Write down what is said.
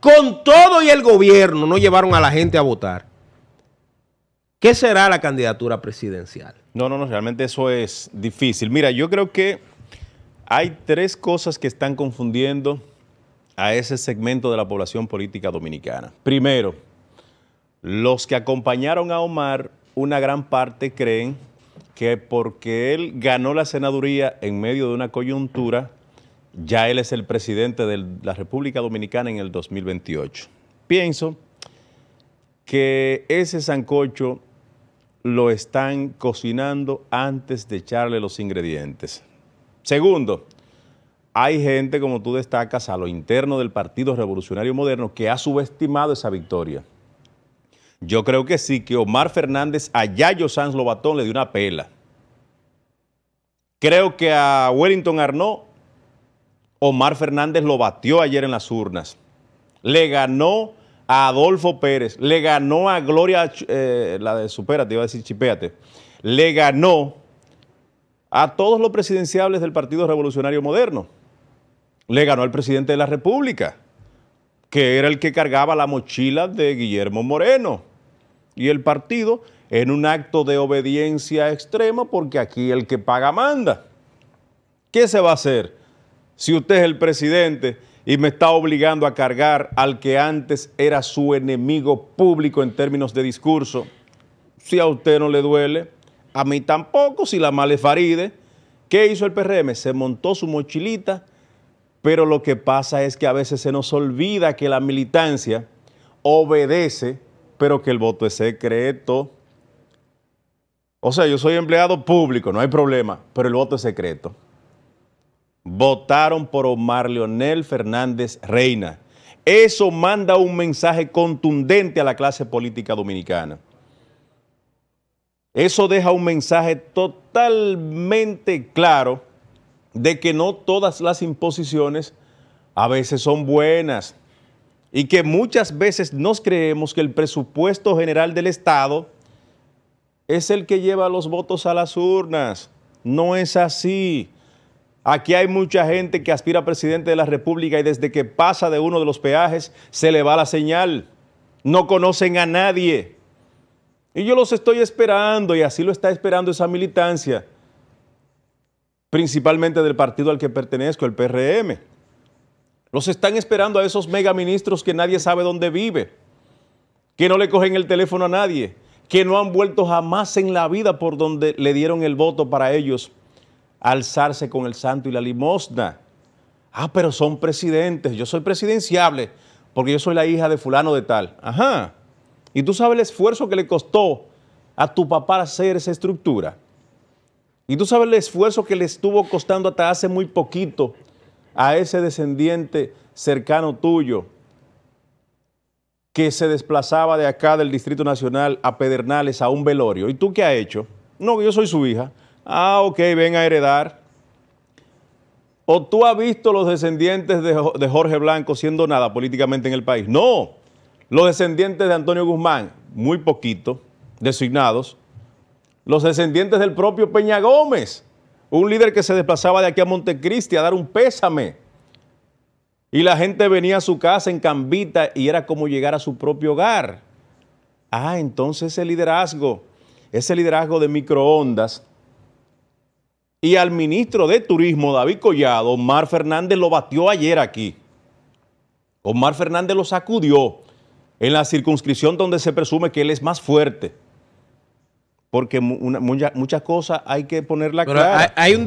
con todo y el gobierno no llevaron a la gente a votar, ¿qué será la candidatura presidencial? No, no, no, realmente eso es difícil. Mira, yo creo que hay tres cosas que están confundiendo a ese segmento de la población política dominicana. Primero, los que acompañaron a Omar, una gran parte creen que porque él ganó la senaduría en medio de una coyuntura, ya él es el presidente de la República Dominicana en el 2028. Pienso que ese sancocho lo están cocinando antes de echarle los ingredientes. Segundo, hay gente, como tú destacas, a lo interno del Partido Revolucionario Moderno que ha subestimado esa victoria. Yo creo que sí, que Omar Fernández a Yayo Sanz Lobatón le dio una pela. Creo que a Wellington Arnaud Omar Fernández lo batió ayer en las urnas. Le ganó a Adolfo Pérez, le ganó a Gloria, eh, la de Superativa iba a decir Chipéate, le ganó a todos los presidenciables del Partido Revolucionario Moderno. Le ganó al presidente de la República, que era el que cargaba la mochila de Guillermo Moreno. Y el partido, en un acto de obediencia extrema, porque aquí el que paga manda. ¿Qué se va a hacer? si usted es el presidente y me está obligando a cargar al que antes era su enemigo público en términos de discurso? Si a usted no le duele, a mí tampoco, si la mal es Faride. ¿Qué hizo el PRM? Se montó su mochilita, pero lo que pasa es que a veces se nos olvida que la militancia obedece, pero que el voto es secreto. O sea, yo soy empleado público, no hay problema, pero el voto es secreto votaron por Omar Leonel Fernández Reina. Eso manda un mensaje contundente a la clase política dominicana. Eso deja un mensaje totalmente claro de que no todas las imposiciones a veces son buenas y que muchas veces nos creemos que el presupuesto general del Estado es el que lleva los votos a las urnas. No es así. Aquí hay mucha gente que aspira a presidente de la República y desde que pasa de uno de los peajes se le va la señal. No conocen a nadie. Y yo los estoy esperando y así lo está esperando esa militancia, principalmente del partido al que pertenezco, el PRM. Los están esperando a esos megaministros que nadie sabe dónde vive, que no le cogen el teléfono a nadie, que no han vuelto jamás en la vida por donde le dieron el voto para ellos alzarse con el santo y la limosna. Ah, pero son presidentes, yo soy presidenciable porque yo soy la hija de fulano de tal. Ajá. Y tú sabes el esfuerzo que le costó a tu papá hacer esa estructura. Y tú sabes el esfuerzo que le estuvo costando hasta hace muy poquito a ese descendiente cercano tuyo que se desplazaba de acá del Distrito Nacional a Pedernales a un velorio. ¿Y tú qué has hecho? No, yo soy su hija. Ah, ok, ven a heredar. ¿O tú has visto los descendientes de, Jorge Blanco siendo nada políticamente en el país? No. Los descendientes de Antonio Guzmán, muy poquito, designados. Los descendientes del propio Peña Gómez, un líder que se desplazaba de aquí a Montecristi a dar un pésame. Y la gente venía a su casa en cambita y era como llegar a su propio hogar. Ah, entonces ese liderazgo, ese liderazgo de microondas, y al ministro de Turismo, David Collado, Omar Fernández lo batió ayer aquí. Omar Fernández lo sacudió en la circunscripción donde se presume que él es más fuerte. Porque muchas cosas hay que ponerla Pero hay un